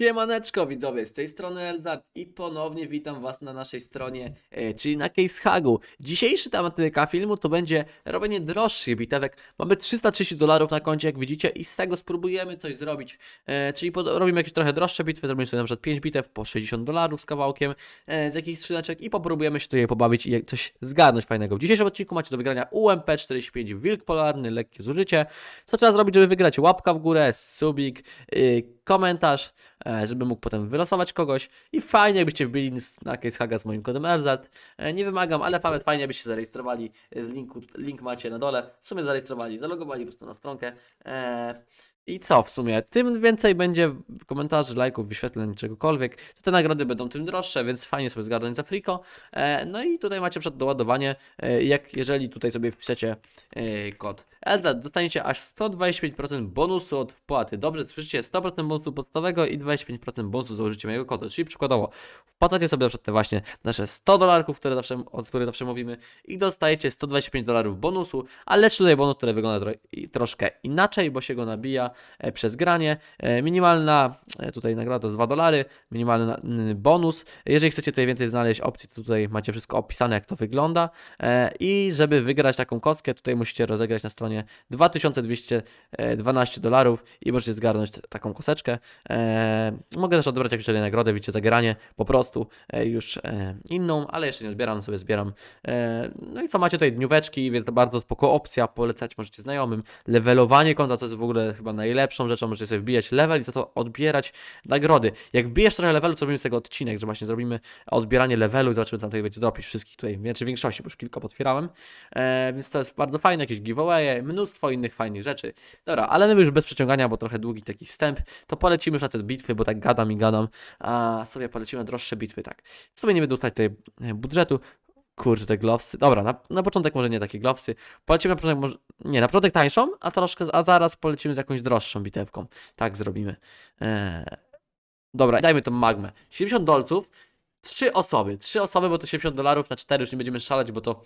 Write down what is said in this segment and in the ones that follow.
Siemaneczko widzowie, z tej strony Elzard i ponownie witam was na naszej stronie, e, czyli na Hagu. Dzisiejszy tematyka filmu to będzie robienie droższych bitewek. Mamy 330 dolarów na koncie, jak widzicie, i z tego spróbujemy coś zrobić. E, czyli robimy jakieś trochę droższe bitwy, zrobimy sobie na przykład 5 bitew po 60 dolarów z kawałkiem e, z jakichś skrzyneczek i popróbujemy się tutaj pobawić i coś zgadnąć fajnego. W dzisiejszym odcinku macie do wygrania UMP45 Wilk Polarny, lekkie zużycie. Co trzeba zrobić, żeby wygrać? Łapka w górę, subik, komentarz, e, żeby mógł potem wylosować kogoś. I fajnie, jakbyście byli na haga z moim kodem RZ. E, nie wymagam, ale nawet fajnie, byście zarejestrowali. E, z linku, link macie na dole. W sumie zarejestrowali, zalogowali po prostu na stronkę. I co w sumie? Tym więcej będzie komentarzy, lajków, wyświetleń, czegokolwiek, to te nagrody będą tym droższe, więc fajnie sobie zgarnąć za friko. No i tutaj macie przed doładowanie, jak jeżeli tutaj sobie wpiszecie kod Elda dostaniecie aż 125% bonusu od wpłaty. Dobrze, słyszycie 100% bonusu podstawowego i 25% bonusu za użycie mojego kodu. Czyli przykładowo wpłacacie sobie na przykład te właśnie nasze 100 dolarków, o których zawsze mówimy i dostajecie 125 dolarów bonusu, ale lecz tutaj bonus, który wygląda tro troszkę inaczej, bo się go nabija e, przez granie. E, minimalna e, tutaj nagroda to 2 dolary, minimalny mm, bonus. Jeżeli chcecie tutaj więcej znaleźć opcji, to tutaj macie wszystko opisane, jak to wygląda. E, I żeby wygrać taką kostkę, tutaj musicie rozegrać na stronie stronie 2212 dolarów i możecie zgarnąć taką koseczkę. E, mogę też odebrać jakieś nagrodę, widzicie, zagranie po prostu e, już e, inną, ale jeszcze nie odbieram, sobie zbieram. no i co macie tutaj? Dnióweczki, więc to bardzo spoko opcja, polecać możecie znajomym. Levelowanie konta, co jest w ogóle chyba najlepszą rzeczą, możecie sobie wbijać level i za to odbierać nagrody. Jak wbijesz trochę levelu, to robimy z tego odcinek, że właśnie zrobimy odbieranie levelu i zobaczymy, co tam tutaj będzie dropić wszystkich tutaj, czy znaczy większości, bo już kilka potwierałem. więc to jest bardzo fajne, jakieś giveawaye, mnóstwo innych fajnych rzeczy. Dobra, ale my już bez przeciągania, bo trochę długi taki wstęp, to polecimy już na te bitwy, bo tak gadam i gadam, a sobie polecimy droższe bitwy, tak. W sumie nie będę tutaj e, budżetu, Kurczę, te glowsy. Dobra, na, na początek może nie takie glowsy. Polecimy na początek może... Nie, na początek tańszą, a troszkę, a zaraz polecimy z jakąś droższą bitewką. Tak zrobimy. Eee... Dobra, dajmy tą magmę. 70 dolców trzy osoby, trzy osoby, bo to 70 dolarów na 4 już nie będziemy szaleć, bo to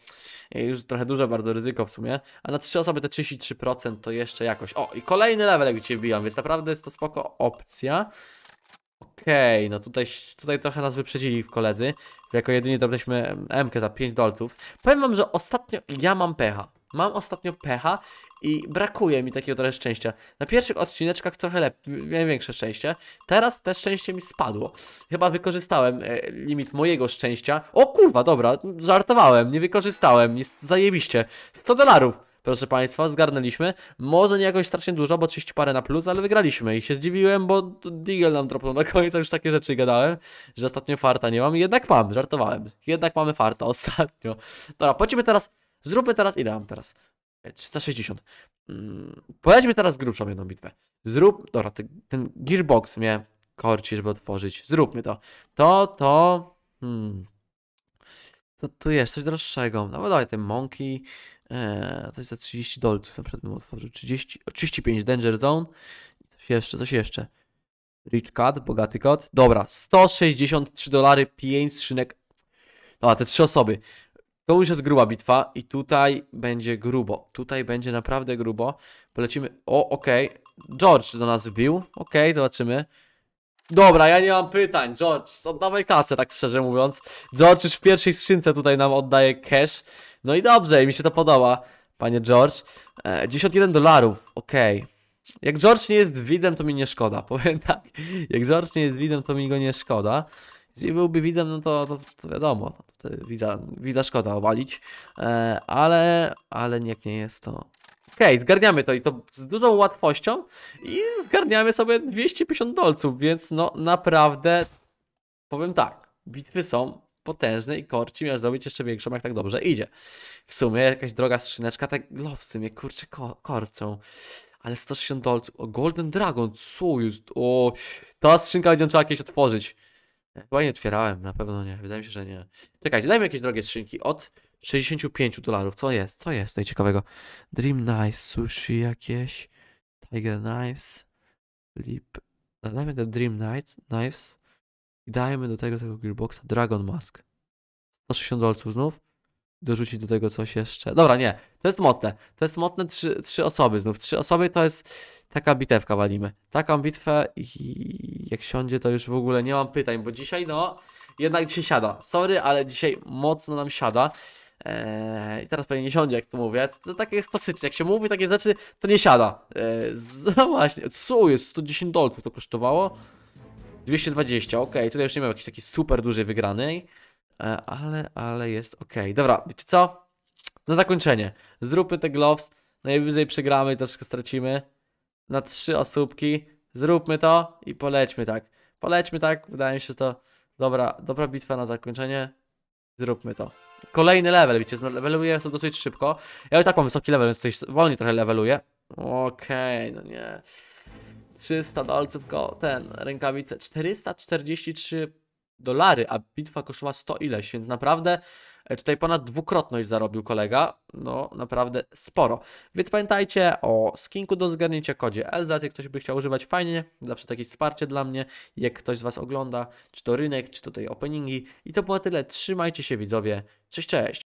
e, już trochę duże bardzo ryzyko w sumie, a na trzy osoby te 33% to jeszcze jakoś, o i kolejny level jak cię wbijam, więc naprawdę jest to spoko opcja. Okej, okay, no tutaj, tutaj trochę nas wyprzedzili koledzy, jako jedynie dobraliśmy MK za 5 dolców. Powiem wam, że ostatnio ja mam pecha. Mam ostatnio pecha i brakuje mi takiego trochę szczęścia. Na pierwszych odcineczkach trochę lepiej, miałem większe szczęście. Teraz te szczęście mi spadło. Chyba wykorzystałem e, limit mojego szczęścia. O kurwa, dobra, żartowałem, nie wykorzystałem, jest zajebiście. 100 dolarów. Proszę Państwa, zgarnęliśmy. Może nie jakoś strasznie dużo, bo 30 parę na plus, ale wygraliśmy. I się zdziwiłem, bo Deagle nam dropnął na końcu, już takie rzeczy gadałem, że ostatnio farta nie mam. Jednak mam, żartowałem. Jednak mamy farta ostatnio. Dobra, pójdźmy teraz Zróbmy teraz, ile mam teraz? 360. Hmm, polećmy teraz grubszą jedną bitwę. Zrób, dobra, ten, ten gearbox mnie korci, żeby otworzyć. Zróbmy to. To, to, hmm. To tu jest coś droższego. No bo daj, ten Monkey. Eee, to jest za 30 dolców. Na przykład bym otworzył 30, 35 Danger Zone. Coś jeszcze, coś jeszcze. Rich Cat, bogaty kot. Dobra, 163 dolary, 5 skrzynek. Dobra, te trzy osoby. To już jest gruba bitwa i tutaj będzie grubo. Tutaj będzie naprawdę grubo. Polecimy... O, okej. Okay. George do nas wbił. Okej, okay, zobaczymy. Dobra, ja nie mam pytań. George, oddawaj kasę, tak szczerze mówiąc. George już w pierwszej skrzynce tutaj nam oddaje cash. No i dobrze, i mi się to podoba, panie George. E, 91 dolarów, okej. Okay. Jak George nie jest widzem, to mi nie szkoda, powiem tak. Jak George nie jest widzem, to mi go nie szkoda. Jeśli byłby widzem, no to, to, to wiadomo, jest widza, widza szkoda obalić, e, ale, ale niech nie jest to. Okej, okay, zgarniamy to i to z dużą łatwością i zgarniamy sobie 250 dolców, więc no naprawdę powiem tak, bitwy są potężne i korci miał zrobić jeszcze większą, jak tak dobrze idzie. W sumie jakaś droga skrzyneczka, tak lowsy mnie kurczę ko korcą. Ale 160 dolców, o Golden Dragon, co jest, o, ta skrzynka będzie trzeba jakieś otworzyć. Chyba nie otwierałem, na pewno nie. Wydaje mi się, że nie. Czekajcie, dajmy jakieś drogie skrzynki od 65 dolarów. Co jest? Co jest tutaj ciekawego? Dream Nice, sushi jakieś, Tiger Knives, Lip. No, dajmy te Dream Knives, knives i dajmy do tego tego gearboxa Dragon Mask. 160 dolców znów dorzucić do tego coś jeszcze. Dobra, nie. To jest mocne. To jest mocne trzy, trzy osoby znów. Trzy osoby to jest taka bitewka walimy. Taką bitwę i jak siądzie to już w ogóle nie mam pytań, bo dzisiaj no, jednak dzisiaj siada. Sorry, ale dzisiaj mocno nam siada. Eee, I teraz pewnie nie siądzie, jak to mówię. To takie jest klasyczne. Jak się mówi takie rzeczy, to nie siada. Eee, no właśnie, co jest? 110 dolców to kosztowało? 220, ok, tutaj już nie mam jakiejś takiej super dużej wygranej. E, ale, ale jest ok. Dobra, wiecie co? Na zakończenie. Zróbmy te gloves. Najwyżej przegramy i troszkę stracimy. Na trzy osóbki. Zróbmy to i polećmy tak. Polećmy tak. Wydaje mi się, że to dobra, dobra bitwa na zakończenie. Zróbmy to. Kolejny level, wiecie, Leveluje to dosyć szybko. Ja już tak mam wysoki level, więc tutaj wolniej trochę leveluję. Okej, okay, no nie. 300 dolców go, ten, rękawice. 443 dolary, a bitwa kosztowała 100 ileś, więc naprawdę e, tutaj ponad dwukrotność zarobił kolega, no naprawdę sporo. Więc pamiętajcie o skinku do zgarnięcia, kodzie LZAT, jak ktoś by chciał używać, fajnie, zawsze takie wsparcie dla mnie, jak ktoś z Was ogląda, czy to rynek, czy tutaj openingi. I to było tyle, trzymajcie się widzowie, cześć, cześć!